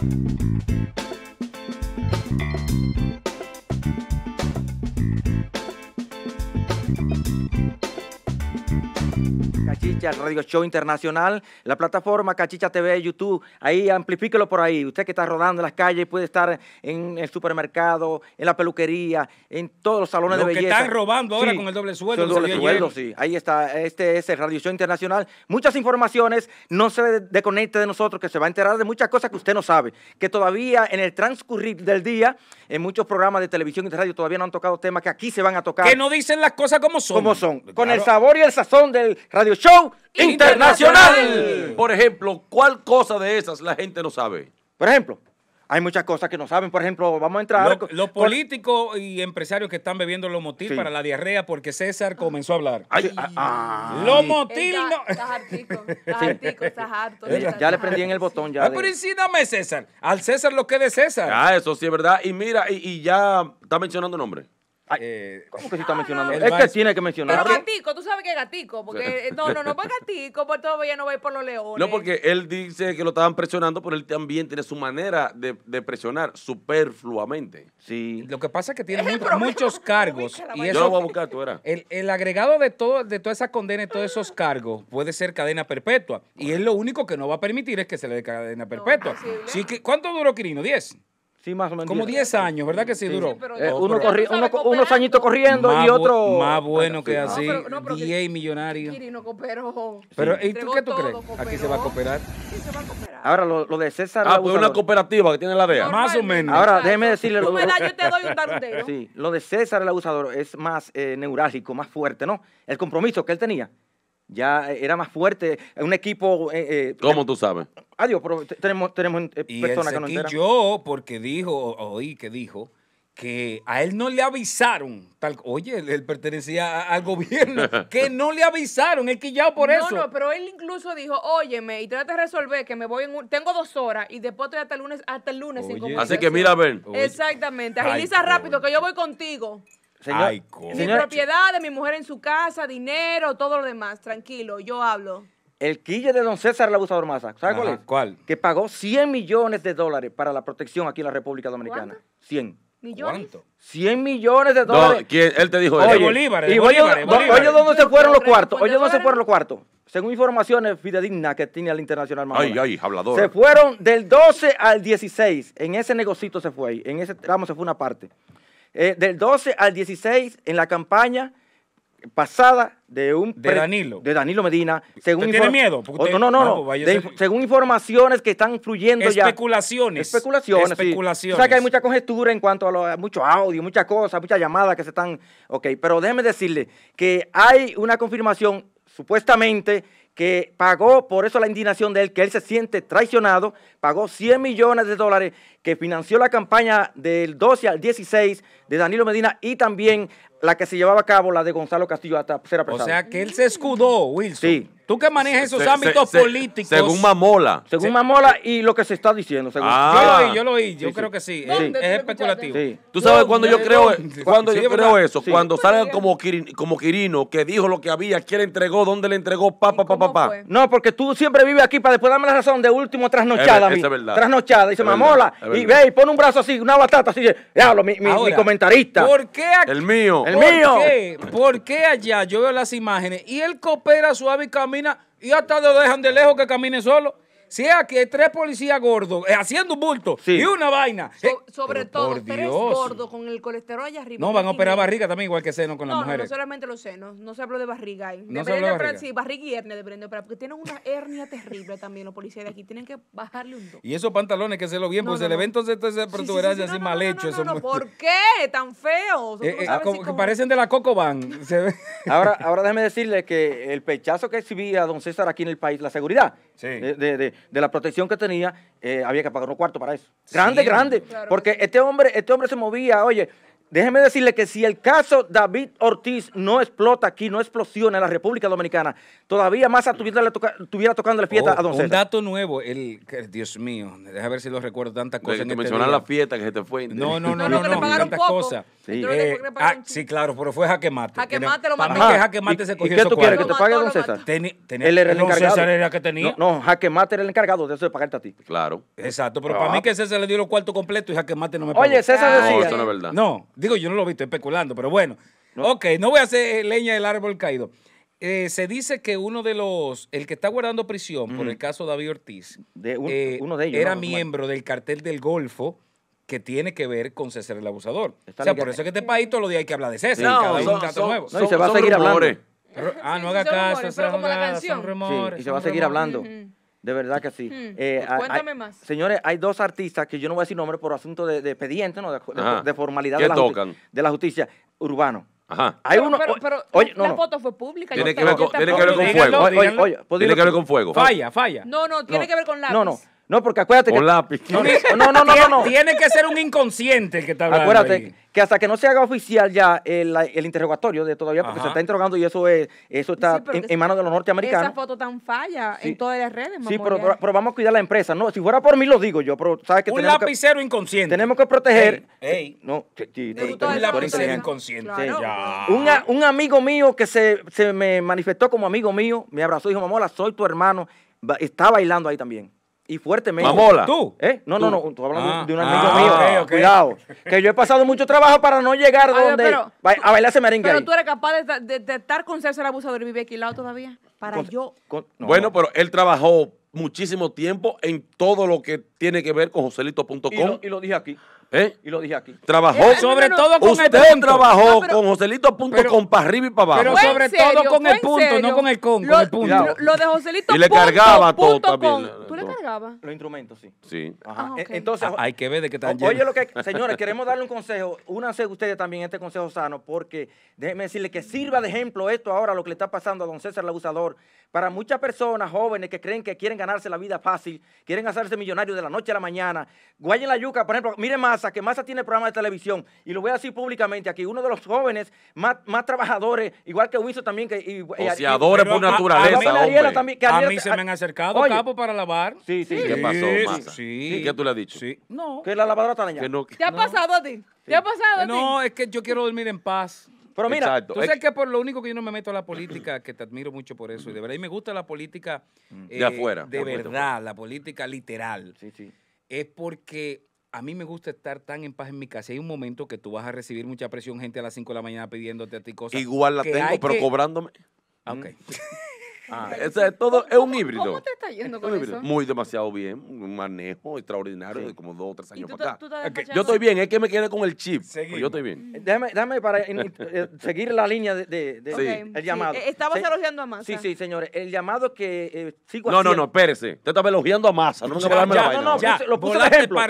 Thank you. Cachicha, Radio Show Internacional, la plataforma Cachicha TV, YouTube. Ahí amplifíquelo por ahí. Usted que está rodando en las calles puede estar en el supermercado, en la peluquería, en todos los salones de belleza. belleza. que están robando ahora con el doble sueldo. El doble sueldo, sí. Ahí está. Este es el Radio Show Internacional. Muchas informaciones. No se desconecte de nosotros, que se va a enterar de muchas cosas que usted no sabe. Que todavía en el transcurrir del día, en muchos programas de televisión y de radio todavía no han tocado temas que aquí se van a tocar. Que no dicen las cosas como son. Como son. Con el sabor y el sazón del Radio Show. Internacional. Por ejemplo, ¿cuál cosa de esas la gente no sabe? Por ejemplo, hay muchas cosas que no saben. Por ejemplo, vamos a entrar. Los lo políticos y empresarios que están bebiendo lomotil para la diarrea porque César comenzó a hablar. Ah, ah. Lomotil Ya, le prendí en el botón ya. Ah, pero César. Al César lo que de César. Ah, eso sí es verdad. Y mira, y, y ya está mencionando nombre. Eh, ¿Cómo que se está mencionando? es que tiene que mencionarlo. Pero gatico, tú sabes que es gatico, porque eh, no, no, no fue gatico, por todavía no va a ir por los leones. No, porque él dice que lo estaban presionando, pero él también tiene su manera de, presionar superfluamente. Sí. Lo que pasa es que tiene muchos cargos. y eso, Yo lo voy a buscar, tú verás. El, agregado de todo, de todas esas condenas y todos esos ah. cargos puede ser cadena perpetua. Y él lo único que no va a permitir es que se le dé cadena perpetua. sí, ¿Cuánto duró Quirino? ¿Diez? Sí, más o menos. Como 10 años, ¿verdad que sí, duró? Eh, uno, unos añitos corriendo y otro... Más bueno que así, no, pero, no, cooperó. Pero, ¿y tú qué tú crees? Aquí se va a cooperar. Aquí se va a cooperar. Ahora, lo, lo de César... Ah, pues una cooperativa que tiene la DEA. Más o menos. Ahora, déjeme decirle... Lo, me yo te doy un Sí, lo de César el abusador es más eh, neurálgico, más fuerte, ¿no? El compromiso que él tenía ya eh, era más fuerte, eh, un equipo... Eh, eh, ¿Cómo tú sabes? Adiós, pero tenemos, tenemos personas que no Y yo, porque dijo, oí que dijo, que a él no le avisaron, tal, oye, él, pertenecía al gobierno, que no le avisaron, él quillado por eso. No, no, pero él incluso dijo, óyeme, y trate de resolver que me voy en un, tengo dos horas y después estoy hasta el lunes, hasta el lunes Así que mira a ver. Exactamente, agiliza rápido que yo voy contigo. Señor, mi propiedad, de mi mujer en su casa, dinero, todo lo demás. Tranquilo, yo hablo. El quille de don César el abusador Maza. ¿Sabe cuál Que pagó 100 millones de dólares para la protección aquí en la República Dominicana. ¿Cuánto? 100. ¿Millones? ¿Cuánto? 100 millones de dólares. No, él te dijo eso. Oye, Bolívar, y Bolívar, Oye, ¿dónde se fueron los cuartos? Oye, ¿dónde se fueron los cuartos? Según informaciones fidedignas que tiene el Internacional Ay, ay, hablador. Se fueron del 12 al 16. En ese negocito se fue ahí. En ese tramo se fue una parte. Eh, del 12 al 16 en la campaña pasada de un de Danilo de Danilo Medina según tiene miedo oh, no no no, según informaciones que están fluyendo especulaciones, ya especulaciones especulaciones o sea que hay mucha conjetura en cuanto a, lo, mucho audio muchas cosas muchas llamadas que se están ok pero déjeme decirle que hay una confirmación supuestamente que pagó por eso la indignación de él que él se siente traicionado pagó 100 millones de dólares que financió la campaña del 12 al 16 de Danilo Medina y también la que se llevaba a cabo, la de Gonzalo Castillo, hasta ser persona. O sea que él se escudó, Wilson. Sí. Tú que manejas esos ámbitos políticos. según Mamola. Según Mamola y lo que se está diciendo. Ah. yo lo oí, yo lo oí. Yo creo que sí. Es, especulativo. Sí. Tú sabes cuando yo creo, eh, cuando eso, cuando salen como, Quirino, que dijo lo que había, quién le entregó, dónde le entregó, papá, papá, No, porque tú siempre vives aquí para después darme la razón de último trasnochada. verdad. Trasnochada. Dice Mamola, y ve y pone un brazo así, una batata así, mi, mi, comentarista. ¿Por El mío. El mío. ¿Por qué allá? Yo veo las imágenes y él coopera suave y camina y hasta lo dejan de lejos que camine solo si es tres policías gordos eh, haciendo un bulto y una vaina. Eh, sobre todo, tres gordos con el colesterol allá arriba. No, van a operar barriga también, igual que senos con las mujeres. No, no solamente los senos, no se habló de barriga ahí. No se de barriga. Sí, barriga y hernia, porque tienen una hernia terrible también los policías de aquí, tienen que bajarle un dos. Y esos pantalones que se lo bien, pues el evento se te así mal hecho. No, no, ¿por qué? Tan feos. Eh, ah, como que parecen de la cocoban Van. Ahora déjeme decirle que el pechazo que exhibía don César aquí en el país, la seguridad. Sí. de, de la protección que tenía, eh, había que pagar un cuarto para eso. Grande, grande. Porque este hombre, este hombre se movía, oye, déjeme decirle que si el caso David Ortiz no explota aquí, no explosiona en la República Dominicana, todavía más estuviera toca, tuviera tocando la fiesta oh, a Don César. Un dato nuevo, el, Dios mío, déjame ver si lo recuerdo, tantas cosas. Te este mencionar la fiesta que se te fue. No, no, no, no, no, no, no, no tantas cosas. Sí. Eh, ah, sí, claro, pero fue Jaque Mate. Jaque Mate lo mandó. Para mí que Jaque Mate se cogió ¿Y qué tú quieres, que te pague Don César? el encargado. que tenía. No, Jaque Mate era el encargado de eso de pagarte a ti. Claro. Exacto, pero para mí ah. que César le dio los cuartos completos y Jaque Mate no me pagó. Oye, César ah. decía... No, eso no es verdad. No, digo, yo no lo he visto especulando, pero bueno. Ok, no voy a hacer leña del árbol caído. Eh, se dice que uno de los, el que está guardando prisión por el caso David Ortiz, eh, uno de ellos, era miembro del cartel del Golfo que tiene que ver con César el abusador. o sea, por eso es que este país todos los días hay que hablar de César. cada nuevo. No, y se va a seguir hablando. Ah, no haga caso, pero como la canción. y se va a seguir hablando. De verdad que sí. Eh, pues cuéntame más. Señores, hay dos artistas que yo no voy a decir nombre por asunto de, de expediente, ¿no? de, formalidad de la, de la justicia. Urbano. Ajá. Hay pero, uno, pero, pero oye, la foto fue pública. Tiene, que ver, con, que ver con fuego. Oye, tiene que ver con fuego. Falla, falla. No, no, tiene que ver con la. No, no. No, porque acuérdate que. lápiz. No, no, no, no, no. Tiene que ser un inconsciente el que está hablando. Acuérdate que hasta que no se haga oficial ya el, interrogatorio de todavía, porque se está interrogando y eso es, eso está en, manos de los norteamericanos. Esa foto tan falla en todas las redes, Sí, pero, vamos a cuidar la empresa. No, si fuera por mí lo digo yo, pero sabes que. Un lapicero inconsciente. Tenemos que proteger. un lapicero inconsciente. un amigo mío que se, se me manifestó como amigo mío, me abrazó y dijo, mamola, soy tu hermano. Está bailando ahí también y fuertemente. Mamola. ¿Tú? ¿Eh? No, no, no, tú hablando ah. de un amigo ah, mío. Cuidado. Que yo he pasado mucho trabajo para no llegar donde pero, a bailar merengue. Pero tú eres capaz de, detectar estar con ser abusador y vivir equilado todavía. Para yo. Bueno, pero él trabajó muchísimo tiempo en todo lo que tiene que ver con joselito.com. Y, lo dije aquí. ¿Eh? Y lo dije aquí. Trabajó. sobre todo con usted trabajó con joselito.com para arriba y para abajo. Pero sobre todo con el punto, no con el con, el punto. Lo, de joselito. Y le cargaba todo también. ¿Tú le cargabas? Los instrumentos, sí. Sí. Ajá. Ah, e, entonces, ah, hay que ver de qué tal. Oye, lo que, señores, queremos darle un consejo. Únanse ustedes también este consejo sano, porque déjeme decirle que sirva de ejemplo esto ahora, lo que le está pasando a don César el abusador, para muchas personas jóvenes que creen que quieren ganarse la vida fácil, quieren hacerse millonarios de la noche a la mañana. Guayen la yuca, por ejemplo, miren Massa, que Massa tiene programa de televisión, y lo voy a decir públicamente aquí, uno de los jóvenes más, trabajadores, igual que Huizo también, que... por naturaleza, a, mí se me han acercado, capo, para lavar. Sí, sí. ¿Qué pasó, Massa? qué tú le has dicho? Sí. No. Que la lavadora está dañada. ha pasado a ti? ¿Te ha pasado a ti? No, es que yo quiero dormir en paz. Pero mira, tú sabes que por lo único que yo no me meto a la política, que te admiro mucho por eso, y de verdad, y me gusta la política mm. eh, de afuera. De verdad, la política literal. Sí, sí. Es porque a mí me gusta estar tan en paz en mi casa. Hay un momento que tú vas a recibir mucha presión, gente a las 5 de la mañana pidiéndote a ti cosas. Igual la tengo, pero cobrándome. Ah, ok. Mm. Ah, todo es un híbrido. ¿Cómo te está yendo con eso? Muy demasiado bien, un manejo extraordinario de como dos o tres años para acá. Yo estoy bien, es que me quedé con el chip. Pues yo estoy bien. Mm. Déjame, déjame para eh, seguir la línea de, el llamado. Eh, estaba elogiando a masa Sí, sí, señores. El llamado que eh, sigo No, no, no, espérese. Usted estaba elogiando a Massa. No me No, no, lo puse de ejemplo.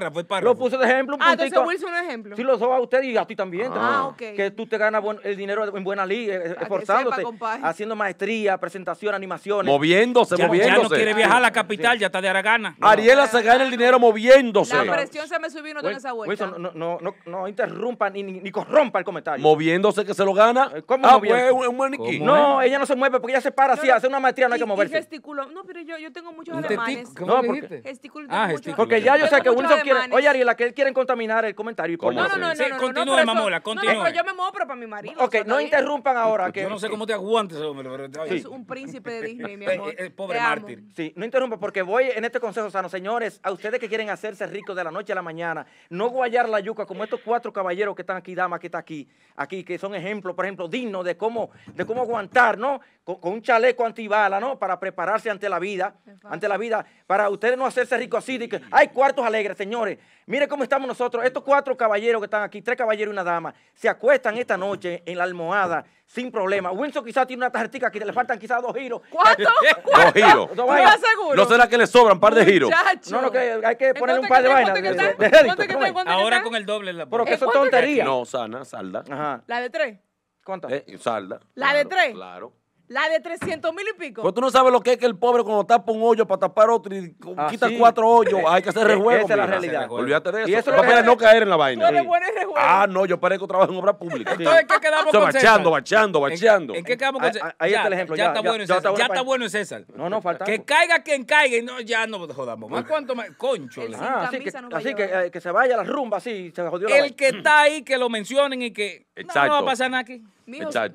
Lo puse de ejemplo. Ah, entonces Wilson ejemplo. Sí, lo soba a usted y a ti también. Ah. Ah, que tú te ganas el dinero en buena liga, ah, esforzándote, haciendo maestría, presentación, animación Moviéndose, moviéndose. Ya no quiere viajar a la capital, ya está de Aragana. Ariela se gana el dinero moviéndose. La presión se me subió y no esa vuelta. no, no, interrumpa ni, ni, corrompa el comentario. Moviéndose que se lo gana. Eh, ¿Cómo ah, pues, un, maniquí. No, ella no se mueve porque ella se para así, hace una maestría, no hay que moverse. gesticulo. No, pero yo, yo tengo muchos alemanes. No, porque, gesticulo, ah, porque ya yo sé que Wilson quiere. Oye, Ariela, que él quieren contaminar el comentario. No, no, no, no, Continúe, mamola, continúe. Yo me muevo, pero para mi marido. Ok, no interrumpan ahora. Yo no sé cómo te aguantes, hombre. Es un príncipe Pues, eh, eh, pobre mártir. Sí, no interrumpa porque voy en este consejo sano. Señores, a ustedes que quieren hacerse ricos de la noche a la mañana, no guayar la yuca como estos cuatro caballeros que están aquí, damas que están aquí, aquí que son ejemplos, por ejemplo, dignos de cómo, de cómo aguantar, ¿no? Con, un chaleco antibala, ¿no? Para prepararse ante la vida, ante la vida, para ustedes no hacerse ricos así, hay cuartos alegres, señores. Mire cómo estamos nosotros. Estos cuatro caballeros que están aquí, tres caballeros y una dama, se acuestan esta noche en la almohada sin problema. Wilson quizás tiene una tarjetita que le faltan quizás dos giros. ¿Cuánto? Dos giros. no, no será que le sobran un par de giros. No, no, hay que ponerle un par de vainas. De, pues. Ahora con el doble. La... Pero que eso es tontería. No, sana, salda. Ajá. ¿La de tres? ¿Cuántas? Eh, salda. ¿La de tres? Claro. La de 300 mil y pico. Pues tú no sabes lo que es que el pobre cuando tapa un hoyo para tapar otro y ah, quita cuatro hoyos, eh, hay que hacer eh, rejuego. Esa es la realidad. Olvídate de eso. Y eso para, no caer en la vaina. Tú Ah, no, yo parezco trabajo en obra pública. Entonces, ¿qué quedamos con eso. bachando, bachando, bachando. ¿En, qué quedamos con César? Ahí está el ejemplo. Ya, está bueno, ya, César. está bueno No, no, falta. Que caiga quien caiga y no, ya no jodamos más. ¿Cuánto más? Concho. Así eh, que se vaya la rumba así, se jodió El que está ahí, que lo mencionen y que no va a pasar nada aquí.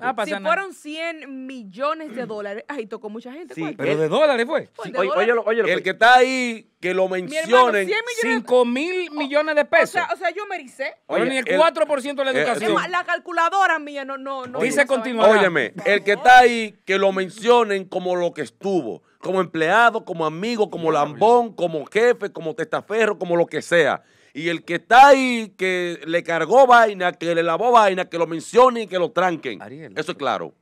Ah, si fueron 100 millones de dólares, ahí tocó mucha gente. pero de eh, dólares fue. Pues, el que está ahí, que lo mencionen. 5 mil millones de oh, pesos. O sea, yo me ericé. Pero ni el 4% de la eh, educación. la calculadora mía no. no, no Dice Óyeme, el que está ahí, que lo mencionen como lo que estuvo como empleado, como amigo, como lambón, como jefe, como testaferro, como lo que sea. Y el que está ahí, que le cargó vaina, que le lavó vaina, que lo mencione y que lo tranquen. Eso es claro.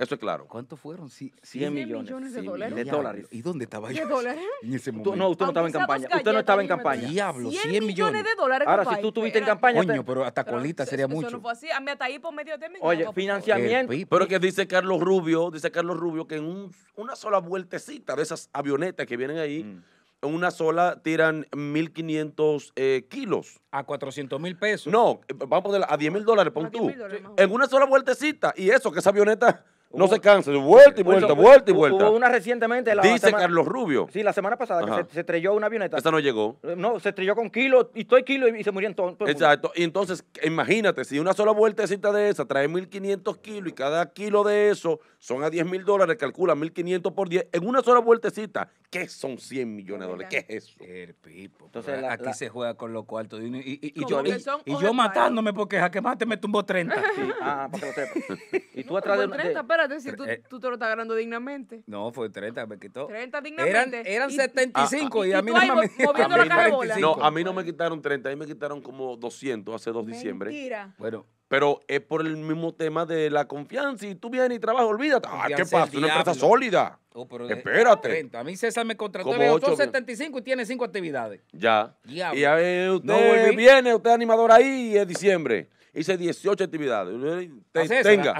Eso es claro. ¿Cuánto fueron? 100, millones, de dólares. ¿Y dónde estaba yo? ¿De dólares? En ese momento. no, usted no estaba en campaña. Usted no estaba en campaña. Diablo, 100, 100 millones. de dólares. Ahora, si tú estuviste en campaña. Coño, pero hasta colita sería mucho. Eso no fue así. A mí Hasta ahí por medio de millones. Oye, financiamiento. Pero que dice Carlos Rubio, dice Carlos Rubio que en una sola vueltecita de esas avionetas que vienen ahí. Mm. En una sola tiran 1.500 eh, kilos. ¿A 400 mil pesos? No, eh, vamos a poner a 10 mil dólares, pon tú. En una sola vueltecita. Y eso, que esa avioneta no se cansa, vuelta y vuelta, vuelta y vuelta. Hubo una recientemente. La Dice Carlos Rubio. Sí, la semana pasada que se, estrelló una avioneta. Esta no llegó. Eh, no, se estrelló con kilos y todo el kilo y, se murió en Todo Exacto. Y entonces, imagínate, si una sola vueltecita de esa trae 1.500 kilos y cada kilo de eso son a 10.000 mil dólares, calcula 1.500 por 10, en una sola vueltecita, ¿qué son 100 millones de dólares? ¿Qué es eso? El pipo. Pues, entonces, aquí se juega con los cuartos. Y, y, y yo, matándome porque Jaque Mate me tumbó 30. Ah, para que lo Y tú atrás de, 30, de espérate, si eh tú, te lo estás ganando dignamente. No, fue 30, me quitó. 30 dignamente. Eran, 75 y, a mí no me No, me quitaron 30, a mí me quitaron como 200 hace 2 de diciembre. Mentira. Bueno. Pero es por el mismo tema de la confianza. y tú vienes y trabajas, olvídate. Ah, ¿Qué pasa? Una empresa sólida. Oh, espérate. A mí César me contrató. en son 75 y tiene 5 actividades. Ya. Y a ver, usted no, viene, usted es animador ahí y es diciembre hice 18 actividades. a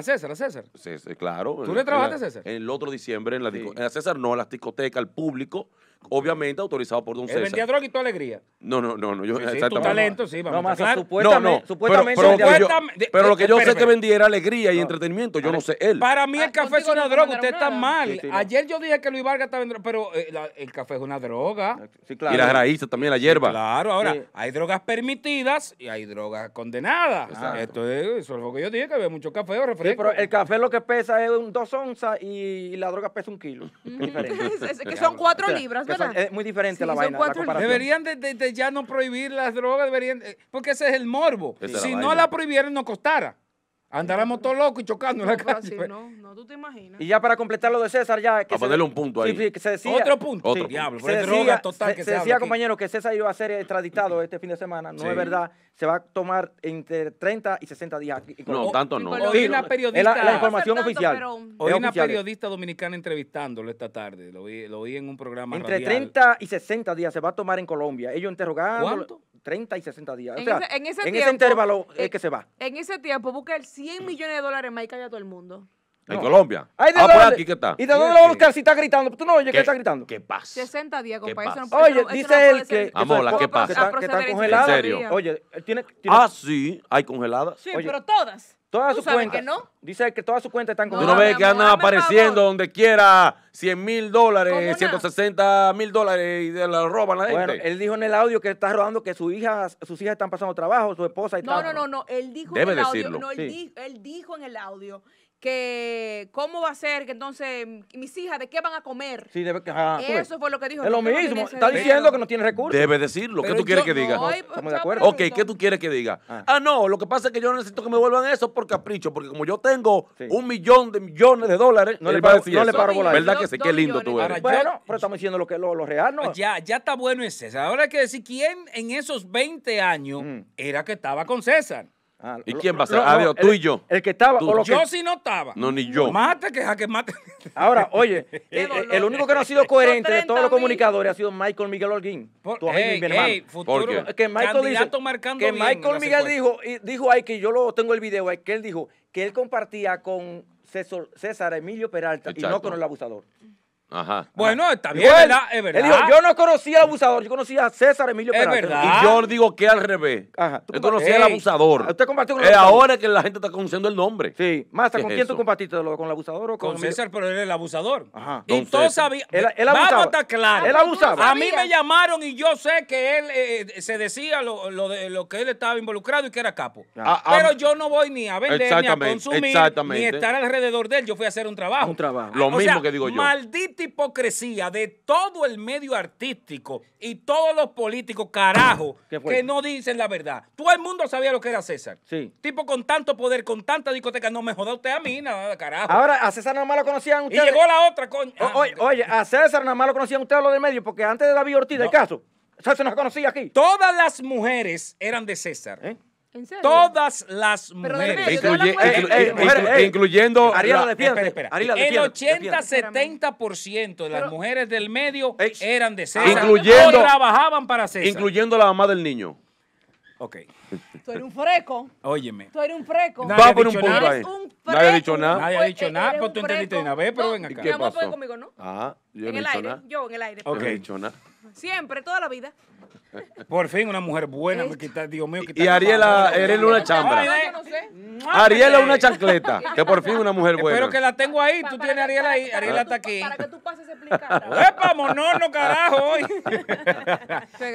César, A César, César. claro. ¿Tú le trabajaste a César? En el otro diciembre, en la, discoteca. en César no, a las discotecas, al público obviamente autorizado por Don César. droga y tu alegría. No, no, no, no yo, sí, Tu talento, sí, vamos a claro. supuestamente, no, no, supuestamente, pero, eh, pero lo que yo sé que vendía era alegría y entretenimiento, yo no sé él. Para mí el ah, café es una droga, usted está mal. Ayer yo dije que Luis Vargas estaba vendiendo, pero eh, el café es una droga. Ah, sí, claro. Y las raíces también, la hierba. Claro, ahora, hay drogas permitidas y hay drogas condenadas. Esto es, eso lo que yo dije, que había mucho café o refresco. Sí, pero el café lo que pesa es un dos onzas y la droga pesa un kilo. que son cuatro libras es muy diferente la vaina. deberían desde ya no prohibir las drogas, deberían, porque ese es el morbo. si no la prohibieran, no costara. Andaramos todos locos y chocando en la calle. Pues. no, no, tú te imaginas. Y ya para completar lo de César, ya. Que a ponerle un punto ahí. decía, Otro punto. Otro diablo, se decía, total que compañero, que César iba a ser extraditado este fin de semana. No es verdad. Se va a tomar entre 30 y 60 días. No, oh, tanto no. una periodista. La, la información oficial. una periodista dominicana entrevistándolo esta tarde. Lo vi, en un programa. Entre 30 y 60 días se va a tomar en Colombia. Ellos interrogaron. ¿Cuánto? 30 y 60 días. En o sea, ese, en ese, en ese intervalo es eh, que se va. En ese tiempo busca el 100 millones de dólares más y calla a todo el mundo. En Colombia. Ay, de ah, pues aquí que está. ¿Y de dónde lo va a buscar si está gritando? Tú no oyes que está gritando. ¿Qué pasa? 60 días, compadre. Eso no, Oye, dice él que. Amola, ¿qué pasa? Que, están congeladas. En serio. Oye, tiene. Ah, tiene... Ah, sí, hay congeladas. Sí, pero todas. ¿Tú su sabes cuenta. no? Dice que todas sus cuentas están con. Tú no ves que anda apareciendo donde quiera 100 mil dólares, 160 mil dólares y de la roban la bueno, él dijo en el audio que está robando que su hija, sus hijas están pasando trabajo, su esposa y tal. No, no, no, Él dijo en el audio. él, él dijo en el audio que cómo va a ser que entonces mm, mis hijas de qué van a comer. Eso fue lo que dijo. Es lo mismo, está diciendo que no tiene recursos. Debe decirlo, ¿qué tú quieres que diga? estamos de acuerdo. Ok, ¿qué tú quieres que diga? Ah. ah no, lo que pasa es que yo no necesito que me vuelvan eso por capricho, porque como yo tengo un millón de millones de dólares, no, le paro, no le paro ¿Verdad que sí? Qué lindo tú eres. bueno, pero estamos diciendo lo que lo, lo real, ¿no? Ah, ya, ya está bueno ese. César. Ahora hay que decir quién en esos 20 años mm. era que estaba con César. Ah, ¿Y quién va a ser? Ah, tú y yo. El que estaba. yo sí no estaba. No, ni yo. Mate que que mate. Ahora, oye, eh, eh, el, único que no ha sido coherente de todos los comunicadores ha sido Michael Miguel Holguín. tu amigo mi hermano. futuro Que Michael, dice, que Michael Miguel pues. dijo, dijo ahí que yo lo tengo el video que él dijo que él compartía con César, Emilio Peralta y no con el abusador. Bueno, está bien, es verdad, Él dijo, yo no conocía al abusador, yo conocía a César Emilio es verdad. Y yo digo que al revés. Ajá. Yo conocía al abusador. Usted Es ahora que la gente está conociendo el nombre. Sí. Más ¿con quién tú compartiste? ¿Lo- ¿Con el abusador o con, Con César, pero él es el abusador. Ajá. Y todos sabían. Él- a Él abusaba. A mí me llamaron y yo sé que él eh, eh, se decía lo, de, lo que él estaba involucrado y que era capo. Ah, ah, pero yo no voy ni a vender, ni a consumir, ni estar alrededor de él. Yo fui a hacer un trabajo. Un trabajo. Lo mismo que digo yo. Maldito hipocresía de todo el medio artístico y todos los políticos, carajo, que no dicen la verdad. Todo el mundo sabía lo que era César. Sí. Tipo con tanto poder, con tanta discoteca, no me joda usted a mí, nada, carajo. Ahora, a César nada más lo conocían ustedes. Y llegó la otra, ah, oye, a César nada más lo conocían ustedes lo de medio, porque antes de la Ortiz, del caso, César nos conocía aquí. Todas las mujeres eran de César. ¿Eh? Todas las mujeres. Eh, incluyendo. Ariela, la, espera, espera. El 80-70% de las mujeres del medio eran de César. Incluyendo, trabajaban para César. Incluyendo la mamá del niño. Ok. Tú eres un freco. Óyeme. Tú eres un freco. Va por un punto Nadie ha dicho nada. Nadie ha dicho nada, pero pues tú entendiste de una vez, pero ven acá. ¿Qué pasó? conmigo, ¿no? Ah, yo en el aire. Yo en el aire. Ok. Chona. Siempre, toda la vida. Por fin una mujer buena Dios mío, quita. Y Ariela, Ariela una chambra. Ariela una chancleta, que por fin una mujer buena. Pero que la tengo ahí, tú tienes Ariela ahí, Ariela está aquí. Para que tú pases explicar ¡Epa, monorno carajo!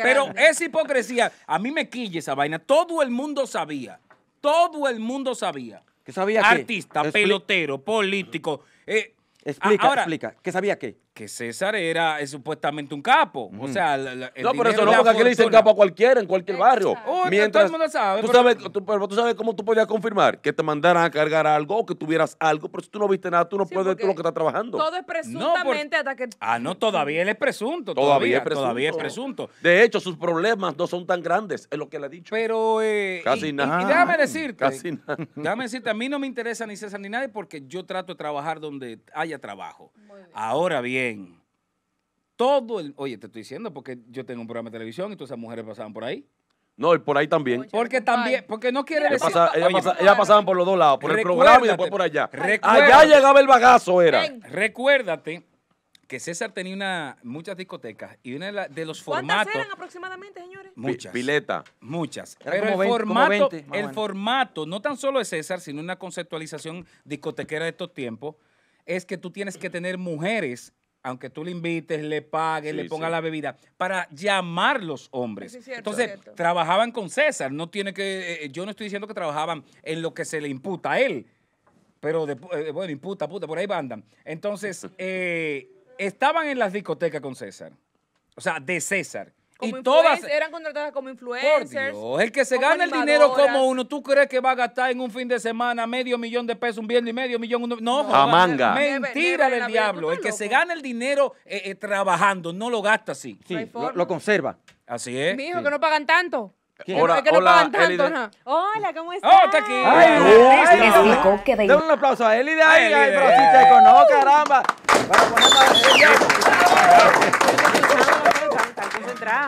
Pero esa hipocresía. A mí me quille esa vaina. Todo el mundo sabía, todo el mundo sabía. ¿Qué sabía Artista, pelotero, político. Eh, explica, explica. ¿Qué sabía qué? que César era eh, supuestamente un capo. O sea, No, pero eso no, porque aquí le dicen capo a cualquiera, en cualquier barrio. Mientras, Tú sabes, tú, sabes cómo tú podías confirmar que te mandaran a cargar algo o que tuvieras algo, pero si tú no viste nada, tú no puedes ver tú lo que estás trabajando. Todo es presuntamente hasta que... Ah, no, todavía él es presunto. Todavía, es presunto. Todavía es presunto. De hecho, sus problemas no son tan grandes, es lo que le he dicho. Pero... Eh, casi nada. y déjame decirte. Casi nada. Déjame decirte, a mí no me interesa ni César ni nadie porque yo trato de trabajar donde haya trabajo. Ahora bien, todo el. Oye, te estoy diciendo porque yo tengo un programa de televisión y todas esas mujeres pasaban por ahí. No, y por ahí también. Porque también, porque no quiere decir. ellas pasaban por los dos lados, por el programa y después por allá. Allá llegaba el bagazo, era. Recuérdate que César tenía una, muchas discotecas y una de, los formatos. ¿Cuántas eran aproximadamente, señores? Muchas. Pileta. Muchas. Pero el, formato, el formato, no tan solo de César, sino una conceptualización discotequera de estos tiempos, es que tú tienes que tener mujeres aunque tú le invites, le pagues, le pongas la bebida, para llamar los hombres. Entonces, trabajaban con César, no tiene que, eh, eh, yo no estoy diciendo que trabajaban en lo que se le imputa a él, pero eh, bueno, imputa, puta, por ahí andan. Entonces, estaban en las discotecas con César, o sea, de César y todas eran contratadas como influencers. el que se gana el dinero como uno, ¿tú crees que va a gastar en un fin de semana medio millón de pesos un viernes y medio millón? Uno, no, no a manga. Mentira del diablo. El que se gana el dinero eh, eh, trabajando no lo gasta así. lo, conserva. Así es. Mijo, que no pagan tanto. Hola, que no hola, pagan tanto, Hola, ¿cómo oh, estás? Oh, está aquí. Ay, no, un aplauso a Elida. y ahí pero si te conozco, caramba. Para ponerla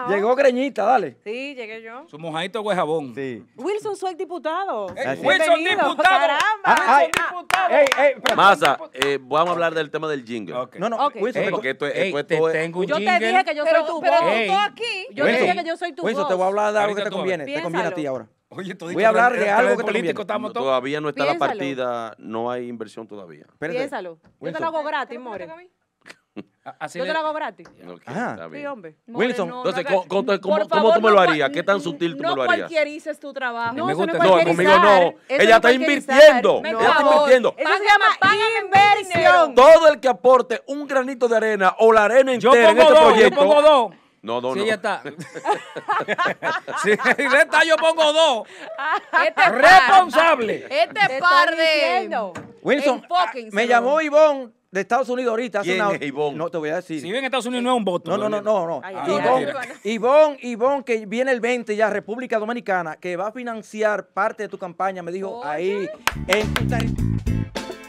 Llegó Greñita, dale. Sí, llegué yo. Su mojadito de jabón. Sí. Wilson, soy diputado. Eh, Wilson, diputado. Caramba. Ah, ah diputado. Ey, Masa, eh, vamos a hablar del tema del jingle. No, no, okay. Wilson, porque esto, es, esto tengo un Yo te dije que yo soy tu pero voz. aquí. Yo te dije que yo soy tu Wilson, te voy a hablar de algo que te conviene. Te conviene a ti ahora. Oye, Voy a hablar de algo que político estamos todos. Todavía no está la partida, no hay inversión todavía. Piénsalo. Yo te lo hago gratis, More. Yo te la hago gratis. ah, Wilson, entonces, ¿cómo, cómo, tú me lo harías? ¿Qué tan sutil tú me lo harías? No cualquierices tu trabajo. No, me gusta. no, no conmigo no. Ella está invirtiendo. Ella está invirtiendo. Eso se llama inversión. Todo el que aporte un granito de arena o la arena entera en este proyecto. Yo pongo dos. No, dos, este sí, ya está. si está. yo pongo dos. Responsable. este par de... Wilson, me llamó Ivonne de Estados Unidos ahorita hace ¿Quién No, te voy a decir. Si viene Estados Unidos no es un voto. No, no, no, no. no. Ivonne, Ivonne, que viene el 20 ya, República Dominicana, que va a financiar parte de tu campaña, me dijo ahí en